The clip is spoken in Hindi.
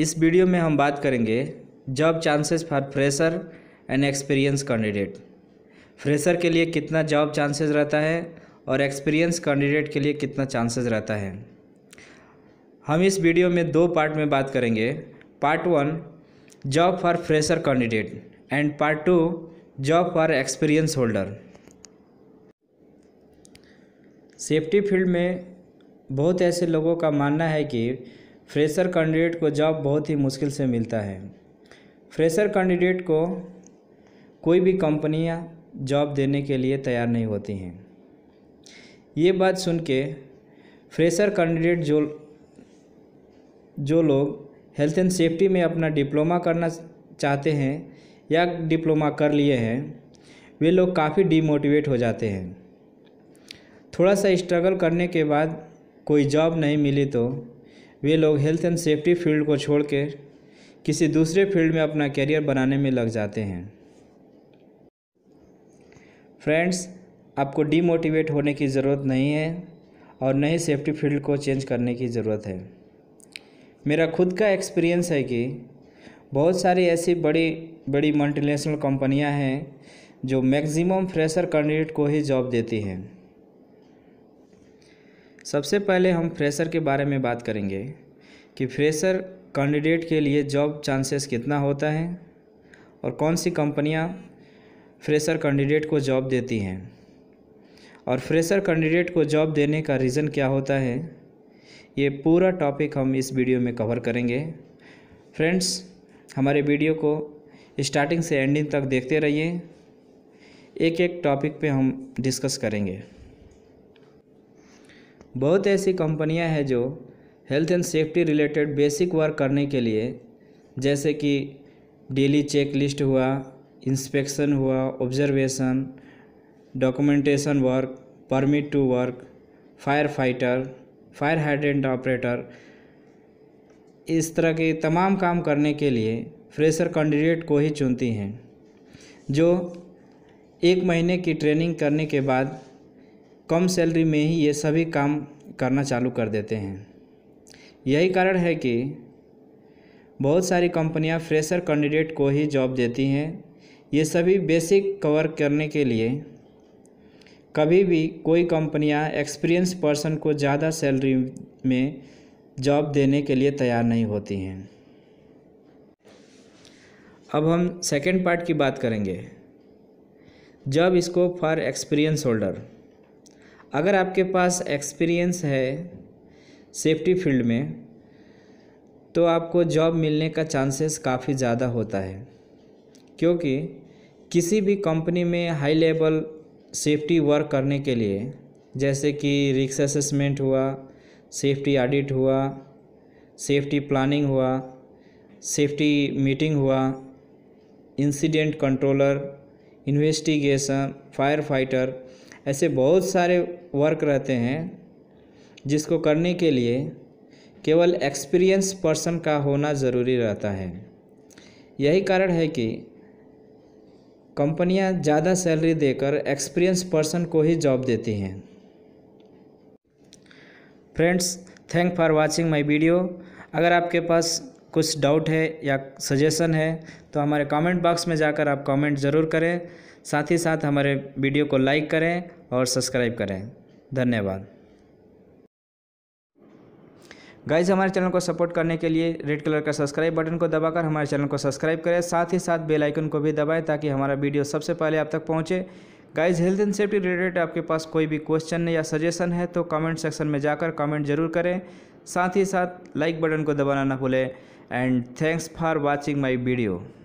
इस वीडियो में हम बात करेंगे job chances for fresher and experience candidate fresher के लिए कितना जॉब चांसेस रहता है और एक्सपीरियंस कैंडिडेट के लिए कितना चांसेस रहता है हम इस वीडियो में दो पार्ट में बात करेंगे part one job for fresher candidate and part two job for experience holder safety field में बहुत ऐसे लोगों का मानना है कि फ्रेशर कैंडिडेट को जॉब बहुत ही मुश्किल से मिलता है फ्रेशर कैंडिडेट को कोई भी कंपनियां जॉब देने के लिए तैयार नहीं होती हैं ये बात सुन के फ्रेशर कैंडिडेट जो जो लोग हेल्थ एंड सेफ्टी में अपना डिप्लोमा करना चाहते हैं या डिप्लोमा कर लिए हैं वे लोग काफ़ी डीमोटिवेट हो जाते हैं थोड़ा सा स्ट्रगल करने के बाद कोई जॉब नहीं मिली तो वे लोग हेल्थ एंड सेफ्टी फील्ड को छोड़कर किसी दूसरे फील्ड में अपना करियर बनाने में लग जाते हैं फ्रेंड्स आपको डीमोटिवेट होने की ज़रूरत नहीं है और नए सेफ्टी फील्ड को चेंज करने की ज़रूरत है मेरा खुद का एक्सपीरियंस है कि बहुत सारी ऐसी बड़ी बड़ी मल्टीनेशनल कंपनियां हैं जो मैक्सिमम फ्रेशर कैंडिडेट को ही जॉब देती हैं सबसे पहले हम फ्रेशर के बारे में बात करेंगे कि फ्रेशर कैंडिडेट के लिए जॉब चांसेस कितना होता है और कौन सी कंपनियां फ्रेशर कैंडिडेट को जॉब देती हैं और फ्रेशर कैंडिडेट को जॉब देने का रीज़न क्या होता है ये पूरा टॉपिक हम इस वीडियो में कवर करेंगे फ्रेंड्स हमारे वीडियो को स्टार्टिंग से एंडिंग तक देखते रहिए एक एक टॉपिक पे हम डिस्कस करेंगे बहुत ऐसी कंपनियां हैं जो health and safety related basic work करने के लिए जैसे कि डेली चेक लिस्ट हुआ इंस्पेक्शन हुआ observation documentation work permit to work fire fighter fire hydrant operator इस तरह के तमाम काम करने के लिए फ्रेशर कैंडिडेट को ही चुनती हैं जो एक महीने की ट्रेनिंग करने के बाद कम सैलरी में ही ये सभी काम करना चालू कर देते हैं यही कारण है कि बहुत सारी कंपनियां फ्रेशर कैंडिडेट को ही जॉब देती हैं ये सभी बेसिक कवर करने के लिए कभी भी कोई कंपनियां एक्सपीरियंस पर्सन को ज़्यादा सैलरी में जॉब देने के लिए तैयार नहीं होती हैं अब हम सेकेंड पार्ट की बात करेंगे जॉब इसको फॉर एक्सपीरियंस होल्डर अगर आपके पास एक्सपीरियंस है सेफ्टी फील्ड में तो आपको जॉब मिलने का चांसेस काफ़ी ज़्यादा होता है क्योंकि किसी भी कंपनी में हाई लेवल सेफ्टी वर्क करने के लिए जैसे कि रिक्स असेसमेंट हुआ सेफ्टी ऑडिट हुआ सेफ्टी प्लानिंग हुआ सेफ्टी मीटिंग हुआ incident controller investigation fire fighter ऐसे बहुत सारे वर्क रहते हैं जिसको करने के लिए केवल एक्सपीरियंस पर्सन का होना ज़रूरी रहता है यही कारण है कि कंपनियां ज़्यादा सैलरी देकर एक्सपीरियंस पर्सन को ही जॉब देती हैं friends thank for watching my video अगर आपके पास कुछ डाउट है या सजेशन है तो हमारे कमेंट बॉक्स में जाकर आप कमेंट ज़रूर करें साथ ही साथ हमारे वीडियो को लाइक करें और सब्सक्राइब करें धन्यवाद गाइज हमारे चैनल को सपोर्ट करने के लिए रेड कलर का सब्सक्राइब बटन को दबाकर हमारे चैनल को सब्सक्राइब करें साथ ही साथ बेल आइकन को भी दबाएं ताकि हमारा वीडियो सबसे पहले आप तक पहुंचे guys health and safety related आपके पास कोई भी क्वेश्चन या सजेशन है तो कमेंट सेक्शन में जाकर कमेंट जरूर करें साथ ही साथ लाइक बटन को दबाना ना भूलें and thanks for watching my video